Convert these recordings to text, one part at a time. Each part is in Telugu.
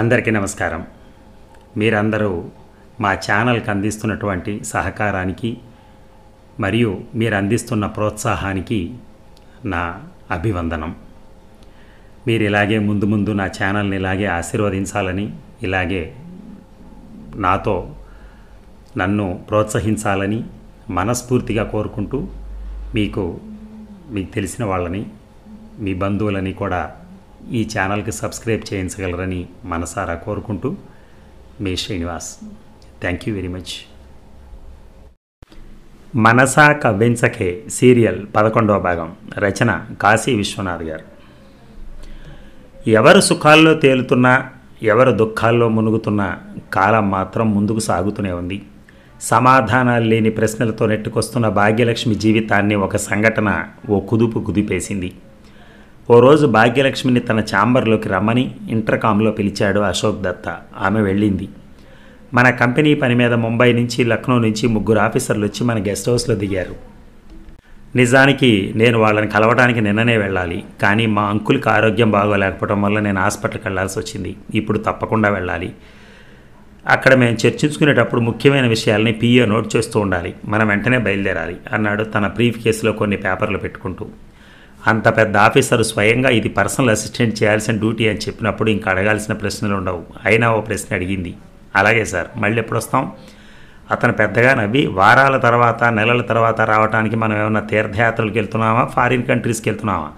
అందరికీ నమస్కారం మీరందరూ మా ఛానల్కి అందిస్తున్నటువంటి సహకారానికి మరియు మీరు అందిస్తున్న ప్రోత్సాహానికి నా అభివందనం మీరు ఇలాగే ముందు ముందు నా ఛానల్ని ఇలాగే ఆశీర్వదించాలని ఇలాగే నాతో నన్ను ప్రోత్సహించాలని మనస్ఫూర్తిగా కోరుకుంటూ మీకు మీకు తెలిసిన వాళ్ళని మీ బంధువులని కూడా ఈ ఛానల్కి సబ్స్క్రైబ్ చేయించగలరని మనసారా కోరుకుంటూ మీ Srinivas thank you very much మనసా కవ్వించకే సీరియల్ పదకొండవ భాగం రచన కాశీ విశ్వనాథ్ గారు ఎవరు సుఖాల్లో తేలుతున్నా ఎవరు దుఃఖాల్లో మునుగుతున్నా కాలం మాత్రం ముందుకు సాగుతూనే ఉంది సమాధానాలు లేని ప్రశ్నలతో నెట్టుకొస్తున్న భాగ్యలక్ష్మి జీవితాన్ని ఒక సంఘటన ఓ కుదుపు కుదిపేసింది ఓ రోజు భాగ్యలక్ష్మిని తన ఛాంబర్లోకి రమ్మని ఇంటర్కామ్లో పిలిచాడు అశోక్ దత్త ఆమె వెళ్ళింది మన కంపెనీ పని మీద ముంబై నుంచి లక్నో నుంచి ముగ్గురు ఆఫీసర్లు వచ్చి మన గెస్ట్ హౌస్లో దిగారు నిజానికి నేను వాళ్ళని కలవడానికి నిన్ననే వెళ్ళాలి కానీ మా అంకుల్కి ఆరోగ్యం బాగోలేకపోవడం వల్ల నేను హాస్పిటల్కి వెళ్లాల్సి వచ్చింది ఇప్పుడు తప్పకుండా వెళ్ళాలి అక్కడ మేము చర్చించుకునేటప్పుడు ముఖ్యమైన విషయాల్ని పిఏ నోట్ చేస్తూ ఉండాలి మనం వెంటనే బయలుదేరాలి అన్నాడు తన బ్రీఫ్ కేసులో కొన్ని పేపర్లు పెట్టుకుంటూ అంత పెద్ద ఆఫీసర్ స్వయంగా ఇది పర్సనల్ అసిస్టెంట్ చేయాల్సిన డ్యూటీ అని చెప్పినప్పుడు ఇంకా అడగాల్సిన ప్రశ్నలు ఉండవు అయినా ఓ ప్రశ్న అడిగింది అలాగే సార్ మళ్ళీ ఎప్పుడు వస్తాం అతను పెద్దగా నవ్వి వారాల తర్వాత నెలల తర్వాత రావడానికి మనం ఏమైనా తీర్థయాత్రలకు వెళ్తున్నామా ఫారిన్ కంట్రీస్కి వెళ్తున్నామా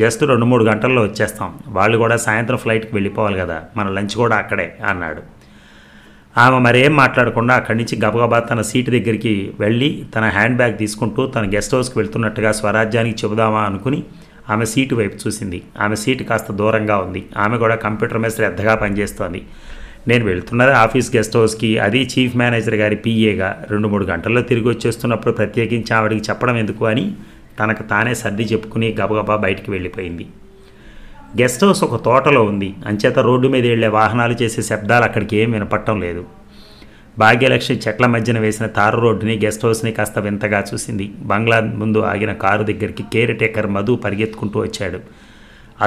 జస్ట్ రెండు మూడు గంటల్లో వచ్చేస్తాం వాళ్ళు కూడా సాయంత్రం ఫ్లైట్కి వెళ్ళిపోవాలి కదా మన లంచ్ కూడా అక్కడే అన్నాడు ఆమె మరేం మాట్లాడకుండా అక్కడి నుంచి గబగబా తన సీటు దగ్గరికి వెళ్ళి తన హ్యాండ్ బ్యాగ్ తీసుకుంటూ తన గెస్ట్ హౌస్కి వెళ్తున్నట్టుగా స్వరాజ్యానికి చెబుదామా అనుకుని ఆమె సీటు వైపు చూసింది ఆమె సీటు కాస్త దూరంగా ఉంది ఆమె కూడా కంప్యూటర్ మీద శ్రద్ధగా పనిచేస్తోంది నేను వెళ్తున్నది ఆఫీస్ గెస్ట్ హౌస్కి అది చీఫ్ మేనేజర్ గారి పీఏగా రెండు మూడు గంటల్లో తిరిగి వచ్చేస్తున్నప్పుడు ప్రత్యేకించి ఆవిడికి చెప్పడం ఎందుకు అని తనకు తానే సర్ది చెప్పుకుని గబగబా బయటికి వెళ్ళిపోయింది గెస్ట్ హౌస్ ఒక తోటలో ఉంది అంచేత రోడ్డు మీద వెళ్లే వాహనాలు చేసే శబ్దాలు అక్కడికి ఏం వినపట్టం లేదు భాగ్యలక్ష్మి చెట్ల మధ్యన వేసిన తారు రోడ్డుని గెస్ట్ హౌస్ని కాస్త వింతగా చూసింది బంగ్లా ముందు ఆగిన కారు దగ్గరికి కేర్ టేకర్ మధు పరిగెత్తుకుంటూ వచ్చాడు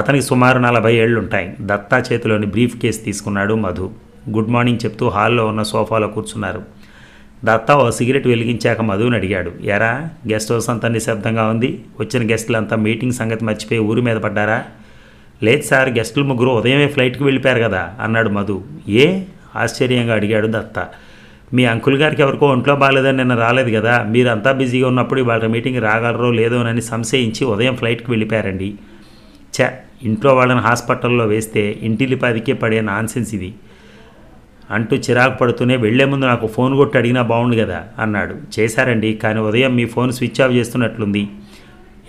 అతనికి సుమారు నలభై ఏళ్ళుంటాయి దత్తా చేతిలోని బ్రీఫ్ కేసు తీసుకున్నాడు మధు గుడ్ మార్నింగ్ చెప్తూ హాల్లో ఉన్న సోఫాలో కూర్చున్నారు దత్తా ఓ సిగరెట్ వెలిగించాక మధుని అడిగాడు ఎరా గెస్ట్ హౌస్ అంతా నిశ్శబ్దంగా ఉంది వచ్చిన గెస్టులంతా మీటింగ్ సంగతి మర్చిపోయి ఊరి మీద పడ్డారా లేదు సార్ గెస్టులు ముగ్గురు ఉదయమే ఫ్లైట్కి వెళ్ళిపోయారు కదా అన్నాడు మధు ఏ ఆశ్చర్యంగా అడిగాడు దత్త మీ అంకుల్ గారికి ఎవరికో ఒంట్లో బాగాలేదని నిన్న రాలేదు కదా మీరంతా బిజీగా ఉన్నప్పుడు వాళ్ళ మీటింగ్ రాగలరో లేదోనని సంశయించి ఉదయం ఫ్లైట్కి వెళ్ళిపోయారండి చ ఇంట్లో వాళ్ళని హాస్పిటల్లో వేస్తే ఇంటిలిపాదికే పడే నాన్సెన్స్ ఇది అంటూ చిరాకు పడుతూనే వెళ్లే ముందు నాకు ఫోన్ కొట్టి అడిగినా బాగుండు కదా అన్నాడు చేశారండి కానీ ఉదయం మీ ఫోన్ స్విచ్ ఆఫ్ చేస్తున్నట్లుంది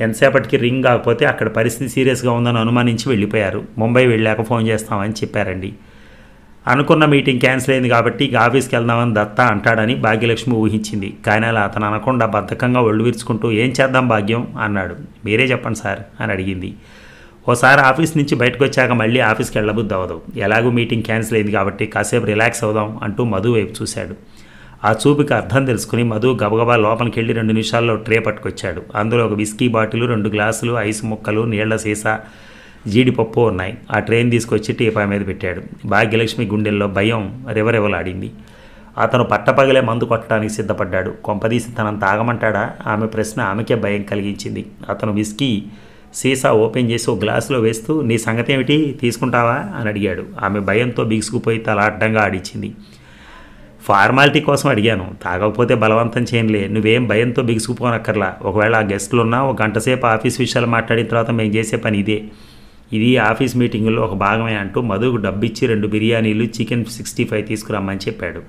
ఎంతసేపటికి రింగ్ కాకపోతే అక్కడ పరిస్థితి సీరియస్గా ఉందని అనుమానించి వెళ్ళిపోయారు ముంబై వెళ్ళాక ఫోన్ చేస్తామని చెప్పారండి అనుకున్న మీటింగ్ క్యాన్సిల్ అయింది కాబట్టి ఇక ఆఫీస్కి వెళ్దామని దత్తా అంటాడని భాగ్యలక్ష్మి ఊహించింది కానీ అలా అతను అనకుండా బద్ధకంగా ఒళ్ళు విరుచుకుంటూ ఏం చేద్దాం భాగ్యం అన్నాడు మీరే చెప్పండి సార్ అని అడిగింది ఓసారి ఆఫీస్ నుంచి బయటకు వచ్చాక మళ్ళీ ఆఫీస్కి వెళ్ళబుద్ది అవ్వదు ఎలాగూ మీటింగ్ క్యాన్సిల్ అయింది కాబట్టి కాసేపు రిలాక్స్ అవుదాం అంటూ మధు వైపు చూశాడు ఆ చూపుకి అర్థం తెలుసుకుని మధు గబగబా లోపలికి వెళ్ళి రెండు నిమిషాల్లో ట్రే పట్టుకొచ్చాడు అందులో ఒక విస్కీ బాటిల్ రెండు గ్లాసులు ఐస్ ముక్కలు నీళ్ల సీసా జీడిపప్పు ఉన్నాయి ఆ ట్రైన్ తీసుకొచ్చి టీపా మీద పెట్టాడు భాగ్యలక్ష్మి గుండెల్లో భయం రెవరెవలాడింది అతను పట్టపగలే మందు కొట్టడానికి సిద్ధపడ్డాడు కొంపదీసి తనంత తాగమంటాడా ఆమె ప్రశ్న ఆమెకే భయం కలిగించింది అతను విస్కీ సీసా ఓపెన్ చేసి ఓ గ్లాసులో వేస్తూ నీ సంగతి ఏమిటి తీసుకుంటావా అని అడిగాడు ఆమె భయంతో బిగుసుకుపోయి తల అడ్డంగా ఆడిచ్చింది ఫార్మాలిటీ కోసం అడిగాను తాగకపోతే బలవంతం చేయనులే నువ్వేం భయంతో బిగుసుకుపోనక్కర్లా ఒకవేళ ఆ గెస్టులు ఉన్నా ఒక గంట సేపు ఆఫీస్ విషయాలు మాట్లాడిన తర్వాత మేము చేసే పని ఇదే ఇది ఆఫీస్ మీటింగుల్లో ఒక భాగమే అంటూ మధుకు డబ్బిచ్చి రెండు బిర్యానీలు చికెన్ సిక్స్టీ ఫైవ్ తీసుకురమ్మని చెప్పాడు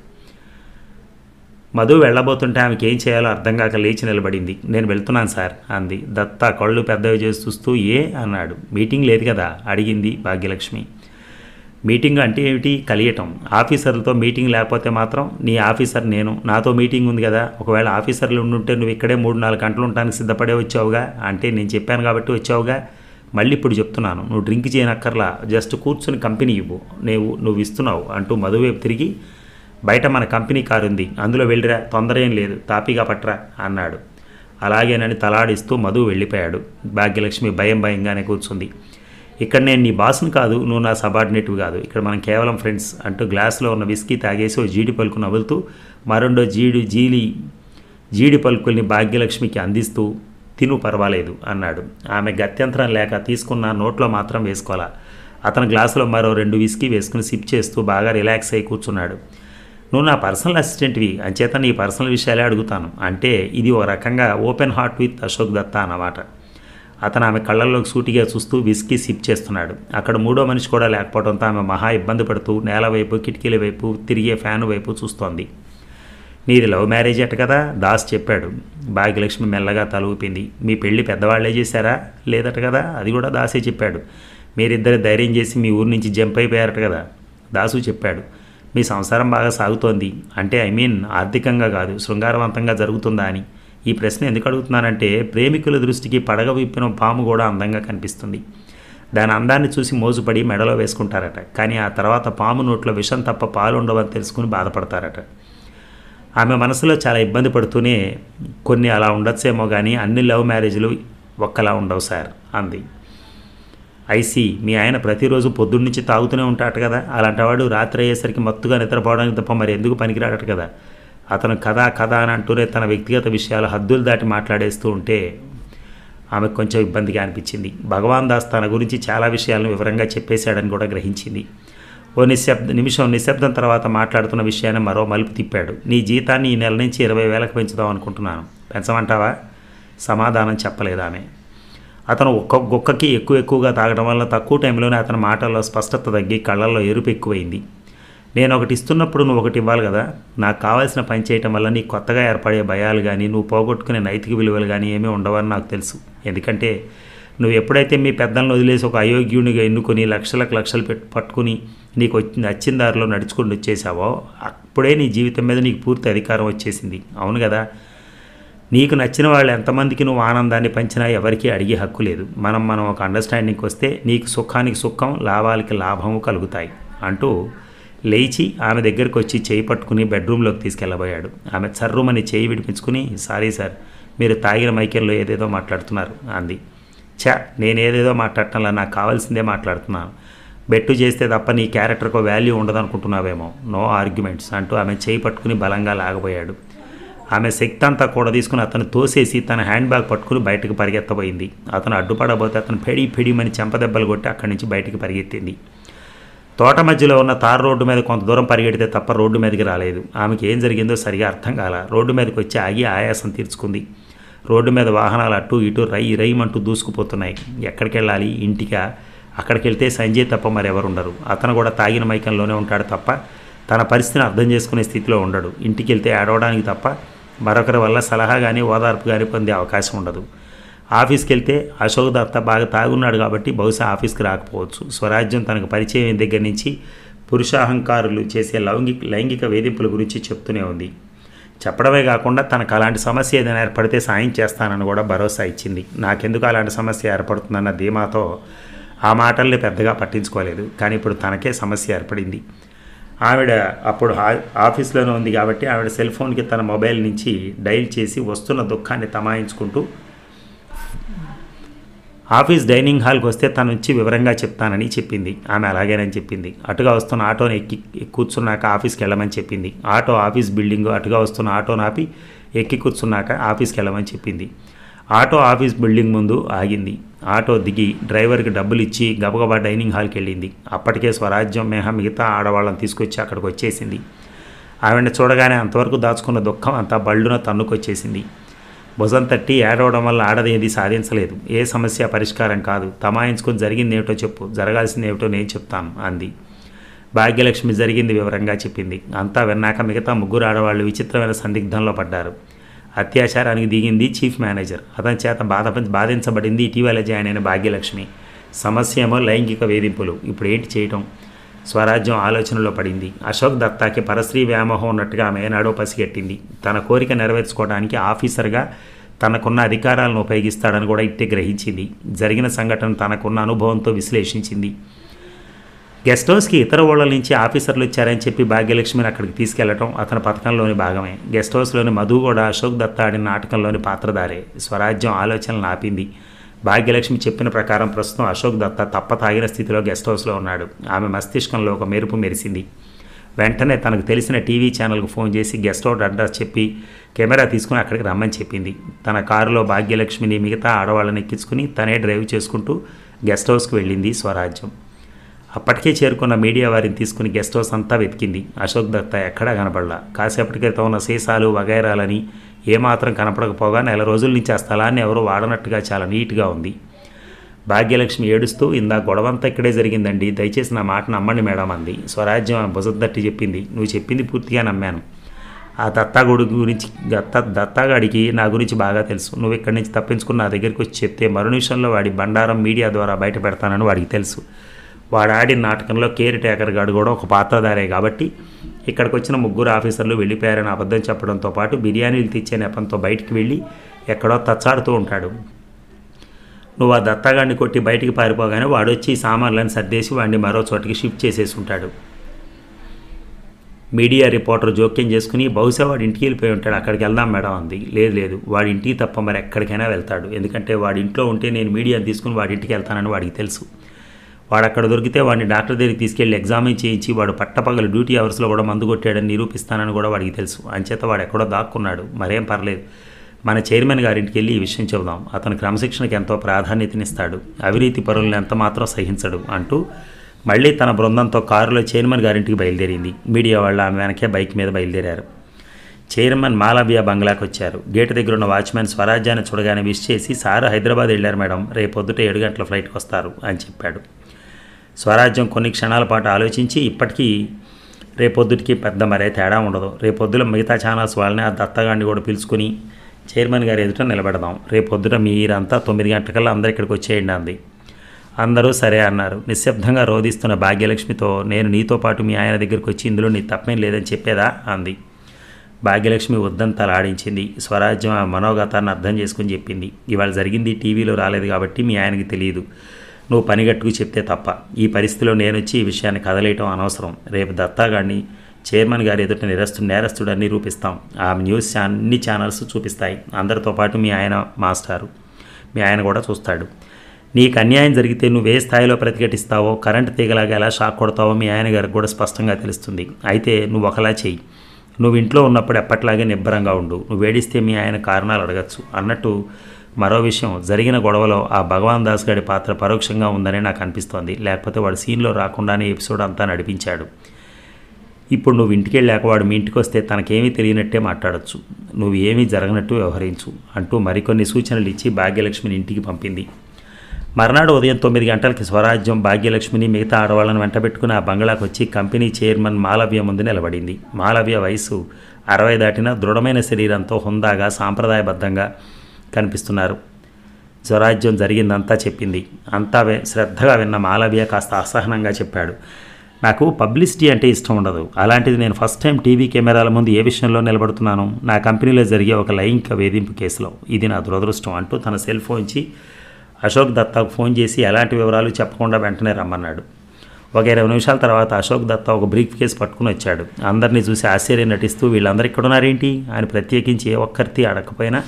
మధు వెళ్ళబోతుంటే ఆమెకి ఏం చేయాలో అర్థం కాక లేచి నిలబడింది నేను వెళ్తున్నాను సార్ అంది దత్త కళ్ళు పెద్దవి చేసి చూస్తూ ఏ అన్నాడు మీటింగ్ లేదు కదా అడిగింది భాగ్యలక్ష్మి మీటింగ్ అంటే ఏమిటి కలియటం ఆఫీసర్లతో మీటింగ్ లేకపోతే మాత్రం నీ ఆఫీసర్ నేను నాతో మీటింగ్ ఉంది కదా ఒకవేళ ఆఫీసర్లు ఉండుంటే నువ్వు ఇక్కడే మూడు నాలుగు గంటలు ఉండడానికి సిద్ధపడే వచ్చావుగా అంటే నేను చెప్పాను కాబట్టి వచ్చావుగా మళ్ళీ ఇప్పుడు చెప్తున్నాను నువ్వు డ్రింక్ చేయనక్కర్లా జస్ట్ కూర్చొని కంపెనీ ఇవ్వు నువ్వు నువ్వు ఇస్తున్నావు అంటూ మధువైపు తిరిగి బయట మన కంపెనీ కారు ఉంది అందులో వెళ్ళిరా తొందర ఏం లేదు తాపీగా పట్రా అన్నాడు అలాగేనని తలాడిస్తూ మధు వెళ్ళిపోయాడు భాగ్యలక్ష్మి భయం భయంగానే కూర్చుంది ఇక్కడ నేను నీ బాస్ను కాదు నువ్వు నా సబార్డినేటివ్ కాదు ఇక్కడ మనం కేవలం ఫ్రెండ్స్ అంటూ గ్లాస్లో ఉన్న విస్కీ తాగేసి ఓ జీడి పలుకు నవ్వులుతూ మరొండో జీడి జీలి జీడి పలుకుల్ని భాగ్యలక్ష్మికి అందిస్తూ తిను పర్వాలేదు అన్నాడు ఆమె గత్యంతరం లేక తీసుకున్న నోట్లో మాత్రం వేసుకోవాలా అతను గ్లాసులో మరో రెండు విస్కీ వేసుకుని సిప్ చేస్తూ బాగా రిలాక్స్ అయి కూర్చున్నాడు నువ్వు నా పర్సనల్ అసిస్టెంట్వి అంచేత నీ పర్సనల్ విషయాలే అడుగుతాను అంటే ఇది ఓ రకంగా open heart with Ashok Datta అన్నమాట అతను ఆమె కళ్ళల్లోకి సూటిగా చూస్తూ విస్కీ సిప్ చేస్తున్నాడు అక్కడ మూడో మనిషి కూడా లేకపోవడంతో ఆమె మహా ఇబ్బంది పడుతూ నేల వైపు కిటికీల వైపు తిరిగే ఫ్యాన్ వైపు చూస్తోంది నీది లవ్ మ్యారేజ్ అట కదా దాస్ చెప్పాడు భాగ్యలక్ష్మి మెల్లగా తలూపింది మీ పెళ్ళి పెద్దవాళ్లే చేశారా లేదట కదా అది కూడా దాసే చెప్పాడు మీరిద్దరు ధైర్యం చేసి మీ ఊరు నుంచి జంప్ అయిపోయారట కదా దాసు చెప్పాడు మీ సంసారం బాగా సాగుతోంది అంటే ఐ మీన్ ఆర్థికంగా కాదు శృంగారవంతంగా జరుగుతుందా అని ఈ ప్రశ్న ఎందుకు అడుగుతున్నానంటే ప్రేమికుల దృష్టికి పడగ విప్పిన పాము కూడా అందంగా కనిపిస్తుంది దాని అందాన్ని చూసి మోజుపడి మెడలో వేసుకుంటారట కానీ ఆ తర్వాత పాము నోట్లో విషం తప్ప పాలు ఉండవని తెలుసుకుని బాధపడతారట ఆమె మనసులో చాలా ఇబ్బంది పడుతూనే కొన్ని అలా ఉండొచ్చేమో కానీ అన్ని లవ్ మ్యారేజ్లు ఒక్కలా ఉండవు సార్ అంది ఐసి మీ ఆయన ప్రతిరోజు పొద్దున్నుంచి తాగుతూనే ఉంటాడు కదా అలాంటివాడు రాత్రి అయ్యేసరికి మత్తుగా నిద్రపోవడానికి తప్ప మరి ఎందుకు పనికిరాడట కదా అతను కథ కథ అని అంటూనే తన వ్యక్తిగత విషయాలు హద్దులు దాటి మాట్లాడేస్తూ ఉంటే ఆమెకు కొంచెం ఇబ్బందిగా అనిపించింది భగవాన్ దాస్ తన గురించి చాలా విషయాలను వివరంగా చెప్పేశాడని కూడా గ్రహించింది ఓ నిశ్శబ్ద నిమిషం నిశ్శబ్దం తర్వాత మాట్లాడుతున్న విషయాన్ని మరో మలుపు తిప్పాడు నీ జీతాన్ని ఈ నెల నుంచి ఇరవై వేలకు పెంచుదాం అనుకుంటున్నాను పెంచమంటావా సమాధానం చెప్పలేదు ఆమె అతను ఒక్క గుక్కకి ఎక్కువ ఎక్కువగా తాగడం వల్ల తక్కువ టైంలోనే అతని మాటల్లో స్పష్టత తగ్గి కళ్ళల్లో ఎరుపు ఎక్కువైంది నేను ఒకటి ఇస్తున్నప్పుడు నువ్వు ఒకటి ఇవ్వాలి కదా నాకు కావాల్సిన పని చేయటం వల్ల నీ కొత్తగా ఏర్పడే భయాలు కానీ నువ్వు పోగొట్టుకునే నైతిక విలువలు కానీ ఏమీ ఉండవని నాకు తెలుసు ఎందుకంటే నువ్వు ఎప్పుడైతే మీ పెద్దలను వదిలేసి ఒక అయోగ్యునిగా ఎన్నుకొని లక్షలకు లక్షలు పెట్టు పట్టుకుని నీకు వచ్చి నచ్చిన దారిలో నడుచుకుని వచ్చేసావో అప్పుడే నీ జీవితం మీద నీకు పూర్తి అధికారం వచ్చేసింది అవును కదా నీకు నచ్చిన వాళ్ళు ఎంతమందికి నువ్వు ఆనందాన్ని పంచినా ఎవరికీ అడిగే హక్కు లేదు మనం మనం ఒక అండర్స్టాండింగ్కి వస్తే నీకు సుఖానికి సుఖం లాభాలకి లాభము కలుగుతాయి అంటూ లేచి ఆమె దగ్గరికి వచ్చి చేయి పట్టుకుని బెడ్రూమ్లోకి తీసుకెళ్ళబోయాడు ఆమె చర్రుమని చేయి విడిపించుకుని సారీ సార్ మీరు తాగిన మైకెల్లో ఏదేదో మాట్లాడుతున్నారు అంది ఛా నేనేదేదో మాట్లాడటంలా నాకు కావాల్సిందే మాట్లాడుతున్నాను బెట్టు చేస్తే తప్ప నీ క్యారెక్టర్కు వాల్యూ ఉండదనుకుంటున్నావేమో నో ఆర్గ్యుమెంట్స్ అంటూ ఆమె చేయి పట్టుకుని బలంగా లాగబోయాడు ఆమె శక్తి అంతా కూడా తీసుకుని అతను తోసేసి తన హ్యాండ్ బ్యాగ్ పట్టుకుని బయటకు పరిగెత్తబోయింది అతను అడ్డుపడబోతే అతను పెడి మని చెంపదెబ్బలు కొట్టి అక్కడి నుంచి బయటికి పరిగెత్తింది తోట మధ్యలో ఉన్న తార్ రోడ్డు మీద కొంత దూరం పరిగెడితే తప్ప రోడ్డు మీదకి రాలేదు ఆమెకి ఏం జరిగిందో సరిగా అర్థం కాల రోడ్డు మీదకి వచ్చి ఆగి ఆయాసం తీర్చుకుంది రోడ్డు మీద వాహనాలు అటు ఇటు రై రైమంటూ దూసుకుపోతున్నాయి ఎక్కడికి వెళ్ళాలి ఇంటికా అక్కడికి వెళ్తే సంజయ్ తప్ప మరెవరుండరు అతను కూడా తాగిన మైకంలోనే ఉంటాడు తప్ప తన పరిస్థితిని అర్థం చేసుకునే స్థితిలో ఉండడు ఇంటికి వెళ్తే ఏడవడానికి తప్ప మరొకరి వల్ల సలహా కానీ ఓదార్పు కానీ పొందే అవకాశం ఉండదు ఆఫీస్కి వెళ్తే అశోక్ దత్త బాగా తాగున్నాడు కాబట్టి బహుశా ఆఫీస్కి రాకపోవచ్చు స్వరాజ్యం తనకు పరిచయం దగ్గర నుంచి పురుషాహంకారులు చేసే లౌంగిక లైంగిక వేధింపుల గురించి చెప్తూనే ఉంది చెప్పడమే కాకుండా తనకు అలాంటి సమస్య ఏదైనా ఏర్పడితే సాయం చేస్తానని కూడా భరోసా ఇచ్చింది నాకెందుకు అలాంటి సమస్య ఏర్పడుతుందన్న ధీమాతో ఆ మాటల్ని పెద్దగా పట్టించుకోలేదు కానీ ఇప్పుడు తనకే సమస్య ఏర్పడింది ఆవిడ అప్పుడు ఆఫీస్లోనే ఉంది కాబట్టి ఆవిడ సెల్ ఫోన్కి తన మొబైల్ నుంచి డైల్ చేసి వస్తున్న దుఃఖాన్ని తమాయించుకుంటూ ఆఫీస్ డైనింగ్ హాల్కి వస్తే తను వచ్చి వివరంగా చెప్తానని చెప్పింది ఆమె అలాగేనని చెప్పింది అటుగా వస్తున్న ఆటోని ఎక్కి కూర్చున్నాక ఆఫీస్కి వెళ్ళమని చెప్పింది ఆటో ఆఫీస్ బిల్డింగ్ అటుగా వస్తున్న ఆటోను ఆపి ఎక్కి కూర్చున్నాక ఆఫీస్కి వెళ్ళమని చెప్పింది ఆటో ఆఫీస్ బిల్డింగ్ ముందు ఆగింది ఆటో దిగి డ్రైవర్కి డబ్బులు ఇచ్చి గబగబా డైనింగ్ హాల్కి వెళ్ళింది అప్పటికే స్వరాజ్యం మేహ మిగతా ఆడవాళ్ళని తీసుకొచ్చి అక్కడికి వచ్చేసింది ఆవిడ చూడగానే అంతవరకు దాచుకున్న దుఃఖం అంతా బళ్ళున తన్నుకొచ్చేసింది భుజం తట్టి ఏడవడం వల్ల ఆడదేది సాధించలేదు ఏ సమస్య పరిష్కారం కాదు తమాయించుకుని ఏమిటో చెప్పు జరగాల్సింది ఏమిటో నేను చెప్తాను అంది భాగ్యలక్ష్మి జరిగింది వివరంగా చెప్పింది అంతా విన్నాక మిగతా ముగ్గురు ఆడవాళ్ళు విచిత్రమైన సందిగ్ధంలో పడ్డారు అత్యాచారానికి దిగింది చీఫ్ మేనేజర్ అతని చేత బాధ బాధించబడింది ఇటీవల జాయిన్ అయిన భాగ్యలక్ష్మి సమస్య ఏమో లైంగిక వేధింపులు ఇప్పుడు ఏంటి చేయటం స్వరాజ్యం ఆలోచనలో పడింది అశోక్ దత్తాకి పరశ్రీ వ్యామోహం ఉన్నట్టుగా ఆమె పసిగట్టింది తన కోరిక నెరవేర్చుకోవడానికి ఆఫీసర్గా తనకున్న అధికారాలను ఉపయోగిస్తాడని కూడా ఇట్టే గ్రహించింది జరిగిన సంఘటన తనకున్న అనుభవంతో విశ్లేషించింది గెస్ట్ హౌస్కి ఇతర ఓళ్ళ నుంచి ఆఫీసర్లు ఇచ్చారని చెప్పి భాగ్యలక్ష్మిని అక్కడికి తీసుకెళ్లడం అతని పథకంలోని భాగమే గెస్ట్ హౌస్లోని మధు కూడా అశోక్ దత్త నాటకంలోని పాత్రధారే స్వరాజ్యం ఆలోచనలు ఆపింది భాగ్యలక్ష్మి చెప్పిన ప్రకారం ప్రస్తుతం అశోక్ దత్త తప్ప తాగిన స్థితిలో గెస్ట్ హౌస్లో ఉన్నాడు ఆమె మస్తిష్కంలో ఒక మెరుపు మెరిసింది వెంటనే తనకు తెలిసిన టీవీ ఛానల్కు ఫోన్ చేసి గెస్ట్ హౌస్ అడ్రస్ చెప్పి కెమెరా తీసుకుని అక్కడికి రమ్మని చెప్పింది తన కారులో భాగ్యలక్ష్మిని మిగతా ఆడవాళ్ళని ఎక్కించుకుని తనే డ్రైవ్ చేసుకుంటూ గెస్ట్ హౌస్కి వెళ్ళింది స్వరాజ్యం అప్పటికే చేరుకున్న మీడియా వారిని తీసుకుని గెస్ట్ హౌస్ అంతా వెతికింది అశోక్ దత్త ఎక్కడా కనబడలా కాసేపటి క్రితం ఉన్న సీసాలు వగైరాలని ఏమాత్రం కనపడకపోగా నెల రోజుల నుంచి ఆ స్థలాన్ని ఎవరు వాడనట్టుగా చాలా నీట్గా ఉంది భాగ్యలక్ష్మి ఏడుస్తూ ఇందా గొడవంతా ఇక్కడే జరిగిందండి దయచేసి నా మాట నమ్మండి మేడం అంది స్వరాజ్యం బుజద్దట్టి చెప్పింది నువ్వు చెప్పింది పూర్తిగా నమ్మాను ఆ దత్తాగుడి గురించి దత్త దత్తాగాడికి నా గురించి బాగా తెలుసు నువ్వు ఇక్కడి నుంచి తప్పించుకుని నా దగ్గరికి వచ్చి చెప్తే మరో నిమిషంలో వాడి బండారం మీడియా ద్వారా బయట పెడతానని వాడికి తెలుసు వాడు ఆడిన నాటకంలో కేర్ టేకర్ గాడు కూడా ఒక పాత్రధారే కాబట్టి ఇక్కడికి వచ్చిన ముగ్గురు ఆఫీసర్లు వెళ్ళిపోయారని అబద్ధం చెప్పడంతో పాటు బిర్యానీలు తెచ్చే నెపంతో బయటికి వెళ్ళి ఎక్కడో తచ్చాడుతూ ఉంటాడు నువ్వు ఆ దత్తగాడిని కొట్టి బయటికి పారిపోగానే వాడొచ్చి సామాన్లను సర్దేసి వాడిని మరో చోటికి షిఫ్ట్ చేసేసి ఉంటాడు మీడియా రిపోర్టర్ జోక్యం చేసుకుని బహుశా వాడి ఇంటికి వెళ్ళిపోయి ఉంటాడు అక్కడికి వెళ్దాం మేడం అంది లేదు లేదు వాడి ఇంటికి తప్ప మరి ఎక్కడికైనా వెళ్తాడు ఎందుకంటే వాడి ఇంట్లో ఉంటే నేను మీడియా తీసుకుని వాడి ఇంటికి వెళ్తానని వాడికి తెలుసు వాడు అక్కడ దొరికితే వాడిని డాక్టర్ దగ్గరికి తీసుకెళ్లి ఎగ్జామిన్ చేయించి వాడు పట్టపగలు డ్యూటీ అవర్స్లో కూడా మందు కొట్టాడని నిరూపిస్తానని కూడా వాడికి తెలుసు అంచేత వాడు ఎక్కడో దాక్కున్నాడు మరేం పర్లేదు మన చైర్మన్ గారింటికి వెళ్ళి ఈ విషయం చెబుదాం అతను క్రమశిక్షణకు ఎంతో ప్రాధాన్యతనిస్తాడు అవినీతి పరులను ఎంత మాత్రం సహించడు అంటూ మళ్ళీ తన బృందంతో కారులో చైర్మన్ గారింటికి బయలుదేరింది మీడియా వాళ్ళు ఆమె వెనకే బైక్ మీద బయలుదేరారు చైర్మన్ మాలవ్య బంగ్లాకు వచ్చారు గేటు దగ్గర ఉన్న వాచ్మెన్ స్వరాజ్యాన్ని చూడగానే విష్ చేసి సార్ హైదరాబాద్ వెళ్ళారు మేడం రేపు పొద్దుట ఏడు గంటల ఫ్లైట్కి వస్తారు అని చెప్పాడు స్వరాజ్యం కొన్ని క్షణాల పాటు ఆలోచించి ఇప్పటికీ రేపొద్దుటికి పెద్ద మరే తేడా ఉండదు రేపొద్దుల మిగతా ఛానల్స్ వాళ్ళని ఆ దత్తగాండి కూడా పిలుచుకుని చైర్మన్ గారు ఎదుట నిలబెడదాం రేపొద్దున మీరంతా తొమ్మిది గంటలకల్లా అందరు ఇక్కడికి వచ్చేయండి అంది అందరూ సరే అన్నారు నిశ్శబ్దంగా రోధిస్తున్న భాగ్యలక్ష్మితో నేను నీతో పాటు మీ ఆయన దగ్గరికి వచ్చి ఇందులో నీ తప్పేం లేదని చెప్పేదా అంది భాగ్యలక్ష్మి తలాడించింది స్వరాజ్యం ఆ మనోగతాన్ని అర్థం చేసుకుని చెప్పింది ఇవాళ జరిగింది టీవీలో రాలేదు కాబట్టి మీ ఆయనకి తెలియదు నువ్వు పనిగట్టుకు చెప్తే తప్ప ఈ పరిస్థితిలో నేను వచ్చి ఈ విషయాన్ని కదలేయటం అనవసరం రేపు దత్తాగాడిని చైర్మన్ గారి ఎదుట నిరస్తుడు నేరస్తుడని నిరూపిస్తాం ఆ న్యూస్ అన్ని ఛానల్స్ చూపిస్తాయి అందరితో పాటు మీ ఆయన మాస్టారు మీ ఆయన కూడా చూస్తాడు నీకు అన్యాయం జరిగితే నువ్వు ఏ స్థాయిలో ప్రతిఘటిస్తావో కరెంటు తీగలాగా ఎలా షాక్ కొడతావో మీ ఆయన గారికి కూడా స్పష్టంగా తెలుస్తుంది అయితే నువ్వు ఒకలా చెయ్యి నువ్వు ఇంట్లో ఉన్నప్పుడు ఎప్పట్లాగే నిబ్బరంగా ఉండు నువ్వు వేడిస్తే మీ ఆయన కారణాలు అడగచ్చు అన్నట్టు మరో విషయం జరిగిన గొడవలో ఆ భగవాన్ దాస్ గారి పాత్ర పరోక్షంగా ఉందని నాకు అనిపిస్తోంది లేకపోతే వాడు సీన్లో రాకుండానే ఎపిసోడ్ అంతా నడిపించాడు ఇప్పుడు నువ్వు ఇంటికి వెళ్ళాక వాడు మీ ఇంటికి వస్తే తనకేమీ తెలియనట్టే మాట్లాడచ్చు నువ్వు ఏమీ జరగనట్టు వ్యవహరించు అంటూ మరికొన్ని సూచనలు ఇచ్చి భాగ్యలక్ష్మిని ఇంటికి పంపింది మర్నాడు ఉదయం తొమ్మిది గంటలకి స్వరాజ్యం భాగ్యలక్ష్మిని మిగతా ఆడవాళ్ళను పెట్టుకుని ఆ బంగ్లాకు వచ్చి కంపెనీ చైర్మన్ మాలవ్య ముందు నిలబడింది మాలవ్య వయసు అరవై దాటిన దృఢమైన శరీరంతో హుందాగా సాంప్రదాయబద్ధంగా కనిపిస్తున్నారు స్వరాజ్యం జరిగిందంతా చెప్పింది అంతా శ్రద్ధగా విన్న మాలవ్య కాస్త అసహనంగా చెప్పాడు నాకు పబ్లిసిటీ అంటే ఇష్టం ఉండదు అలాంటిది నేను ఫస్ట్ టైం టీవీ కెమెరాల ముందు ఏ విషయంలో నిలబడుతున్నాను నా కంపెనీలో జరిగే ఒక లైంగిక వేధింపు కేసులో ఇది నా దురదృష్టం అంటూ తన సెల్ ఫోన్ ఇచ్చి అశోక్ దత్తాకు ఫోన్ చేసి ఎలాంటి వివరాలు చెప్పకుండా వెంటనే రమ్మన్నాడు ఒక ఇరవై నిమిషాల తర్వాత అశోక్ దత్తా ఒక బ్రీఫ్ కేసు పట్టుకుని వచ్చాడు అందరినీ చూసి ఆశ్చర్యం నటిస్తూ వీళ్ళందరూ ఇక్కడ ఉన్నారేంటి ఆయన ప్రత్యేకించి ఏ ఒక్కరితి అడగకపోయినా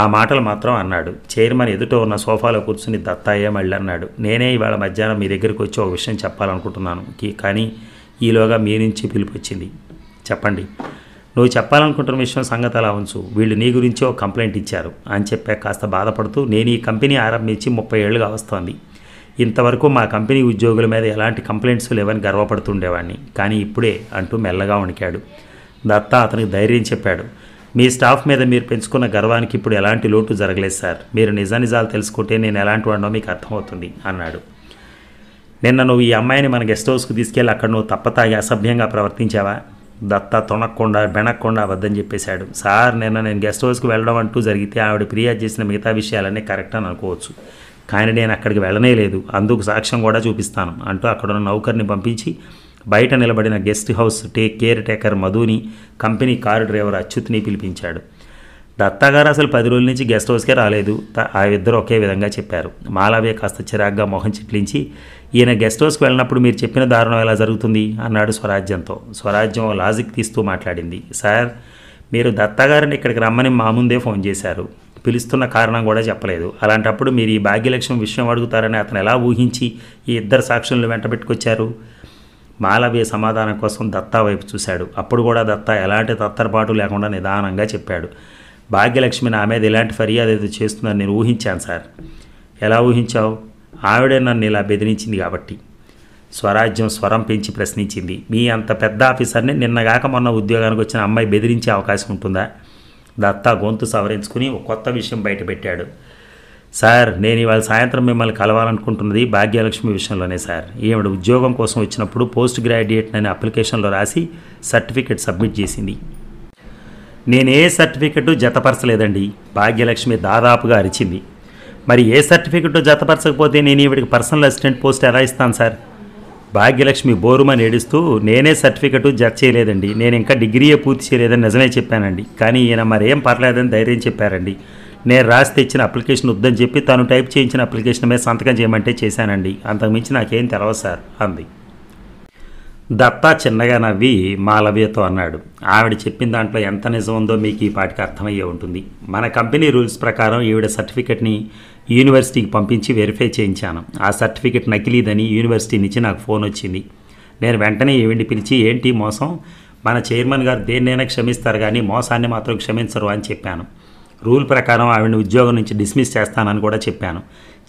ఆ మాటలు మాత్రం అన్నాడు చైర్మన్ ఎదుట ఉన్న సోఫాలో కూర్చుని దత్తాయే మళ్ళీ అన్నాడు నేనే ఇవాళ మధ్యాహ్నం మీ దగ్గరికి వచ్చి ఒక విషయం చెప్పాలనుకుంటున్నాను కానీ ఈలోగా మీ నుంచి పిలుపు వచ్చింది చెప్పండి నువ్వు చెప్పాలనుకుంటున్న విషయం సంగతి అలా ఉంచు వీళ్ళు నీ గురించి ఒక కంప్లైంట్ ఇచ్చారు అని చెప్పాక కాస్త బాధపడుతూ నేను ఈ కంపెనీ ఆరంభించి ముప్పై ఏళ్ళుగా వస్తోంది ఇంతవరకు మా కంపెనీ ఉద్యోగుల మీద ఎలాంటి కంప్లైంట్స్ లేవని గర్వపడుతుండేవాడిని కానీ ఇప్పుడే అంటూ మెల్లగా వణికాడు దత్తా అతనికి ధైర్యం చెప్పాడు మీ స్టాఫ్ మీద మీరు పెంచుకున్న గర్వానికి ఇప్పుడు ఎలాంటి లోటు జరగలేదు సార్ మీరు నిజానిజాలు తెలుసుకుంటే నేను ఎలాంటి వాడినో మీకు అర్థమవుతుంది అన్నాడు నిన్న నువ్వు ఈ అమ్మాయిని మన గెస్ట్ హౌస్కి తీసుకెళ్ళి అక్కడ నువ్వు తప్పతాగి అసభ్యంగా ప్రవర్తించావా దత్త తొనక్కుండా బెనక్కుండా వద్దని చెప్పేశాడు సార్ నిన్న నేను గెస్ట్ హౌస్కి వెళ్ళడం అంటూ జరిగితే ఆవిడ ఫిర్యాదు చేసిన మిగతా విషయాలన్నీ కరెక్ట్ అని అనుకోవచ్చు కానీ నేను అక్కడికి వెళ్ళనే లేదు అందుకు సాక్ష్యం కూడా చూపిస్తాను అంటూ అక్కడున్న నౌకర్ని పంపించి బయట నిలబడిన guest house take care taker మధుని కంపెనీ కారు డ్రైవర్ అచ్యుత్ని పిలిపించాడు దత్తాగారు అసలు పది రోజుల నుంచి గెస్ట్ హౌస్కే రాలేదు ఆ ఇద్దరు ఒకే విధంగా చెప్పారు మాలావే కాస్త చిరాగ్గా మొహం చిట్లించి ఈయన గెస్ట్ హౌస్కి వెళ్ళినప్పుడు మీరు చెప్పిన దారుణం ఎలా జరుగుతుంది అన్నాడు స్వరాజ్యంతో స్వరాజ్యం లాజిక్ తీస్తూ మాట్లాడింది సార్ మీరు దత్తాగారిని ఇక్కడికి రమ్మని మా ముందే ఫోన్ చేశారు పిలుస్తున్న కారణం కూడా చెప్పలేదు అలాంటప్పుడు మీరు ఈ భాగ్యలక్ష్యం విషయం అడుగుతారని అతను ఎలా ఊహించి ఈ ఇద్దరు సాక్షులను వెంట పెట్టుకొచ్చారు మాలవ్య సమాధానం కోసం దత్తా వైపు చూశాడు అప్పుడు కూడా దత్తా ఎలాంటి తత్తరపాటు లేకుండా నిదానంగా చెప్పాడు భాగ్యలక్ష్మి నా మీద ఇలాంటి ఫిర్యాదు ఏదో చేస్తుందని నేను ఊహించాను సార్ ఎలా ఊహించావు ఆవిడే నన్ను ఇలా బెదిరించింది కాబట్టి స్వరాజ్యం స్వరం పెంచి ప్రశ్నించింది మీ అంత పెద్ద ఆఫీసర్ని నిన్నగాక మొన్న ఉద్యోగానికి వచ్చిన అమ్మాయి బెదిరించే అవకాశం ఉంటుందా దత్తా గొంతు సవరించుకుని ఒక కొత్త విషయం బయటపెట్టాడు సార్ నేను ఇవాళ సాయంత్రం మిమ్మల్ని కలవాలనుకుంటున్నది భాగ్యలక్ష్మి విషయంలోనే సార్ ఈవిడ ఉద్యోగం కోసం వచ్చినప్పుడు పోస్ట్ గ్రాడ్యుయేట్ అనే అప్లికేషన్లో రాసి సర్టిఫికెట్ సబ్మిట్ చేసింది నేను ఏ సర్టిఫికెట్ జతపరచలేదండి భాగ్యలక్ష్మి దాదాపుగా అరిచింది మరి ఏ సర్టిఫికెట్ జతపరచకపోతే నేను ఈవిడికి పర్సనల్ అసిస్టెంట్ పోస్ట్ ఎలా ఇస్తాను సార్ భాగ్యలక్ష్మి బోరుమని ఏడుస్తూ నేనే సర్టిఫికెట్ జత చేయలేదండి నేను ఇంకా డిగ్రీయే పూర్తి చేయలేదని నిజమే చెప్పానండి కానీ ఈయన మరేం పర్లేదని ధైర్యం చెప్పారండి నేను రాసి తెచ్చిన అప్లికేషన్ వద్దని చెప్పి తను టైప్ చేయించిన అప్లికేషన్ మీద సంతకం చేయమంటే చేశానండి అంతకుమించి నాకేం తెలవదు సార్ అంది దత్తా చిన్నగా నవ్వి మాలవ్యతో అన్నాడు ఆవిడ చెప్పిన దాంట్లో ఎంత నిజం ఉందో మీకు ఈ పాటికి అర్థమయ్యే ఉంటుంది మన కంపెనీ రూల్స్ ప్రకారం ఈవిడ సర్టిఫికెట్ని యూనివర్సిటీకి పంపించి వెరిఫై చేయించాను ఆ సర్టిఫికెట్ నకిలీదని యూనివర్సిటీ నుంచి నాకు ఫోన్ వచ్చింది నేను వెంటనే ఈవిడిని పిలిచి ఏంటి మోసం మన చైర్మన్ గారు దేన్నైనా క్షమిస్తారు కానీ మోసాన్ని మాత్రం క్షమించరు అని చెప్పాను రూల్ ప్రకారం ఆవిడని ఉద్యోగం నుంచి డిస్మిస్ చేస్తానని కూడా చెప్పాను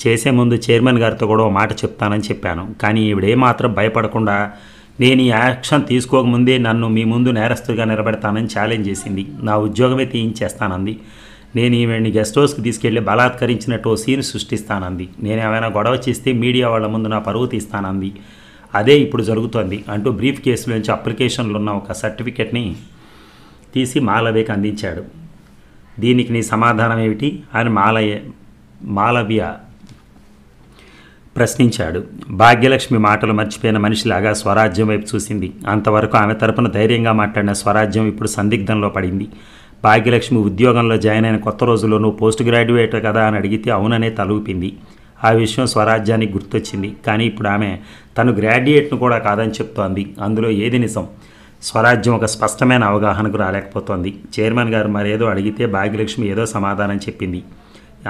చేసే ముందు చైర్మన్ గారితో కూడా ఓ మాట చెప్తానని చెప్పాను కానీ మాత్రం భయపడకుండా నేను ఈ యాక్షన్ తీసుకోకముందే నన్ను మీ ముందు నేరస్తుగా నిలబెడతానని ఛాలెంజ్ చేసింది నా ఉద్యోగమే తీయించేస్తానంది నేను ఈవిడ్ని గెస్ట్ హౌస్కి తీసుకెళ్లి బలాత్కరించినట్టు సీన్ సృష్టిస్తానంది నేను ఏమైనా గొడవ చేస్తే మీడియా వాళ్ళ ముందు నా పరువు తీస్తానంది అదే ఇప్పుడు జరుగుతోంది అంటూ బ్రీఫ్ కేసులోంచి అప్లికేషన్లు ఉన్న ఒక సర్టిఫికెట్ని తీసి మాలవేకి అందించాడు దీనికి నీ సమాధానం ఏమిటి అని మాలయ మాలవ్య ప్రశ్నించాడు భాగ్యలక్ష్మి మాటలు మర్చిపోయిన మనిషిలాగా స్వరాజ్యం వైపు చూసింది అంతవరకు ఆమె తరపున ధైర్యంగా మాట్లాడిన స్వరాజ్యం ఇప్పుడు సందిగ్ధంలో పడింది భాగ్యలక్ష్మి ఉద్యోగంలో జాయిన్ అయిన కొత్త రోజుల్లో నువ్వు పోస్ట్ గ్రాడ్యుయేట్ కదా అని అడిగితే అవుననే తలూపింది ఆ విషయం స్వరాజ్యానికి గుర్తొచ్చింది కానీ ఇప్పుడు ఆమె తను గ్రాడ్యుయేట్ను కూడా కాదని చెప్తోంది అందులో ఏది నిజం స్వరాజ్యం ఒక స్పష్టమైన అవగాహనకు రాలేకపోతోంది చైర్మన్ గారు మరేదో అడిగితే భాగ్యలక్ష్మి ఏదో సమాధానం చెప్పింది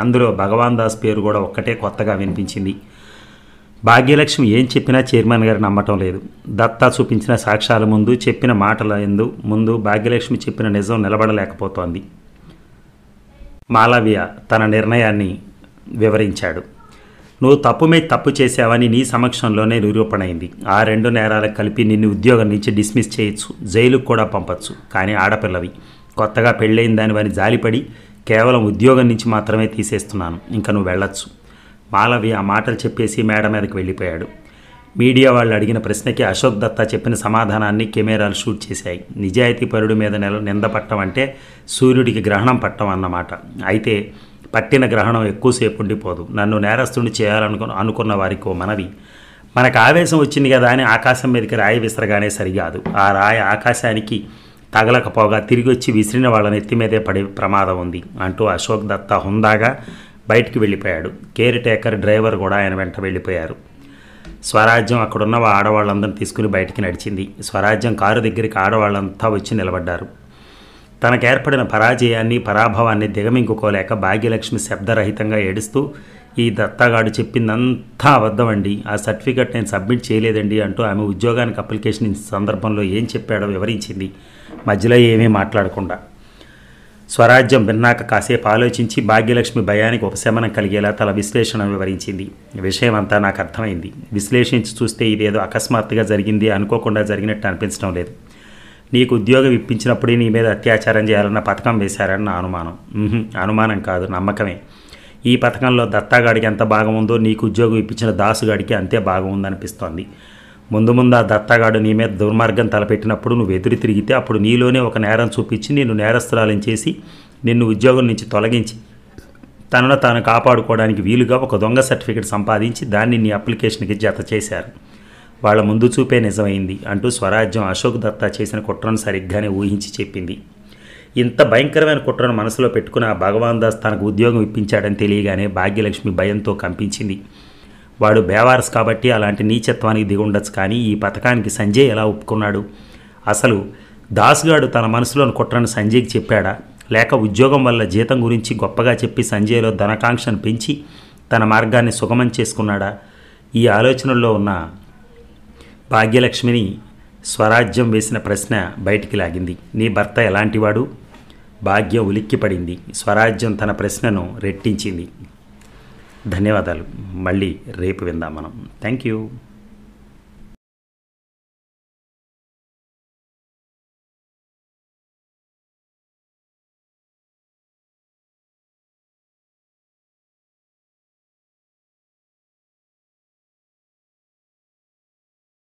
అందులో భగవాన్ దాస్ పేరు కూడా ఒక్కటే కొత్తగా వినిపించింది భాగ్యలక్ష్మి ఏం చెప్పినా చైర్మన్ గారు నమ్మటం లేదు దత్తా చూపించిన సాక్ష్యాల ముందు చెప్పిన మాటల ఎందు ముందు భాగ్యలక్ష్మి చెప్పిన నిజం నిలబడలేకపోతోంది మాలవ్య తన నిర్ణయాన్ని వివరించాడు నువ్వు తప్పు మీద తప్పు చేశావని నీ సమక్షంలోనే నిరూపణైంది ఆ రెండు నేరాలకు కలిపి నిన్ను ఉద్యోగం నుంచి డిస్మిస్ చేయొచ్చు జైలుకు కూడా పంపచ్చు కానీ ఆడపిల్లవి కొత్తగా పెళ్ళైన దానివని జాలిపడి కేవలం ఉద్యోగం నుంచి మాత్రమే తీసేస్తున్నాను ఇంకా నువ్వు వెళ్ళొచ్చు మాలవి ఆ మాటలు చెప్పేసి మేడ మీదకి వెళ్ళిపోయాడు మీడియా వాళ్ళు అడిగిన ప్రశ్నకి అశోక్ దత్తా చెప్పిన సమాధానాన్ని కెమెరాలు షూట్ చేశాయి నిజాయితీ పరుడు మీద నెల నింద పట్టం అంటే సూర్యుడికి గ్రహణం పట్టం అన్నమాట అయితే పట్టిన గ్రహణం ఎక్కువసేపు ఉండిపోదు నన్ను నేరస్తుని చేయాలనుకు అనుకున్న వారికో మనవి మనకు ఆవేశం వచ్చింది కదా అని ఆకాశం మీదకి రాయి విసరగానే సరికాదు ఆ రాయి ఆకాశానికి తగలకపోగా తిరిగి వచ్చి విసిరిన వాళ్ళ నెత్తి మీదే పడే ప్రమాదం ఉంది అంటూ అశోక్ దత్త హుందాగా బయటికి వెళ్ళిపోయాడు కేర్ టేకర్ డ్రైవర్ కూడా ఆయన వెంట వెళ్ళిపోయారు స్వరాజ్యం అక్కడున్న ఆడవాళ్ళందరిని తీసుకుని బయటికి నడిచింది స్వరాజ్యం కారు దగ్గరికి ఆడవాళ్ళంతా వచ్చి నిలబడ్డారు తనకేర్పడిన పరాజయాన్ని పరాభవాన్ని దిగమింగుకోలేక భాగ్యలక్ష్మి శబ్దరహితంగా ఏడుస్తూ ఈ దత్తగాడు చెప్పిందంతా అబద్ధమండి ఆ సర్టిఫికెట్ నేను సబ్మిట్ చేయలేదండి అంటూ ఆమె ఉద్యోగానికి అప్లికేషన్ సందర్భంలో ఏం చెప్పాడో వివరించింది మధ్యలో ఏమీ మాట్లాడకుండా స్వరాజ్యం విన్నాక కాసేపు ఆలోచించి భాగ్యలక్ష్మి భయానికి ఉపశమనం కలిగేలా తల విశ్లేషణ వివరించింది విషయం అంతా నాకు అర్థమైంది విశ్లేషించి చూస్తే ఇదేదో అకస్మాత్తుగా జరిగింది అనుకోకుండా జరిగినట్టు అనిపించడం లేదు నీకు ఉద్యోగం ఇప్పించినప్పుడే నీ మీద అత్యాచారం చేయాలన్న పథకం వేశారని నా అనుమానం అనుమానం కాదు నమ్మకమే ఈ పథకంలో దత్తాగాడికి ఎంత భాగం ఉందో నీకు ఉద్యోగం ఇప్పించిన దాసుగాడికి అంతే భాగం ఉందనిపిస్తోంది ముందు ముందు ఆ దత్తాగాడు నీ మీద దుర్మార్గం తలపెట్టినప్పుడు నువ్వు ఎదురు తిరిగితే అప్పుడు నీలోనే ఒక నేరం చూపించి నిన్ను నేరస్తురాలను చేసి నిన్ను ఉద్యోగం నుంచి తొలగించి తనను తాను కాపాడుకోవడానికి వీలుగా ఒక దొంగ సర్టిఫికెట్ సంపాదించి దాన్ని నీ అప్లికేషన్కి జత చేశారు వాళ్ళ ముందు చూపే నిజమైంది అంటూ స్వరాజ్యం అశోక్ దత్తా చేసిన కుట్రను సరిగ్గానే ఊహించి చెప్పింది ఇంత భయంకరమైన కుట్రను మనసులో పెట్టుకున్న భగవాన్ దాస్ తనకు ఉద్యోగం ఇప్పించాడని తెలియగానే భాగ్యలక్ష్మి భయంతో కంపించింది వాడు బేవారస్ కాబట్టి అలాంటి నీచత్వానికి దిగుండొచ్చు కానీ ఈ పథకానికి సంజయ్ ఎలా ఒప్పుకున్నాడు అసలు దాస్గాడు తన మనసులోని కుట్రను సంజయ్కి చెప్పాడా లేక ఉద్యోగం వల్ల జీతం గురించి గొప్పగా చెప్పి సంజయ్లో ధనకాంక్షను పెంచి తన మార్గాన్ని సుగమం చేసుకున్నాడా ఈ ఆలోచనల్లో ఉన్న భాగ్యలక్ష్మిని స్వరాజ్యం వేసిన ప్రశ్న బయటికి లాగింది నీ భర్త ఎలాంటివాడు భాగ్యం ఉలిక్కిపడింది స్వరాజ్యం తన ప్రశ్నను రెట్టించింది ధన్యవాదాలు మళ్ళీ రేపు విందాం మనం థ్యాంక్ యూ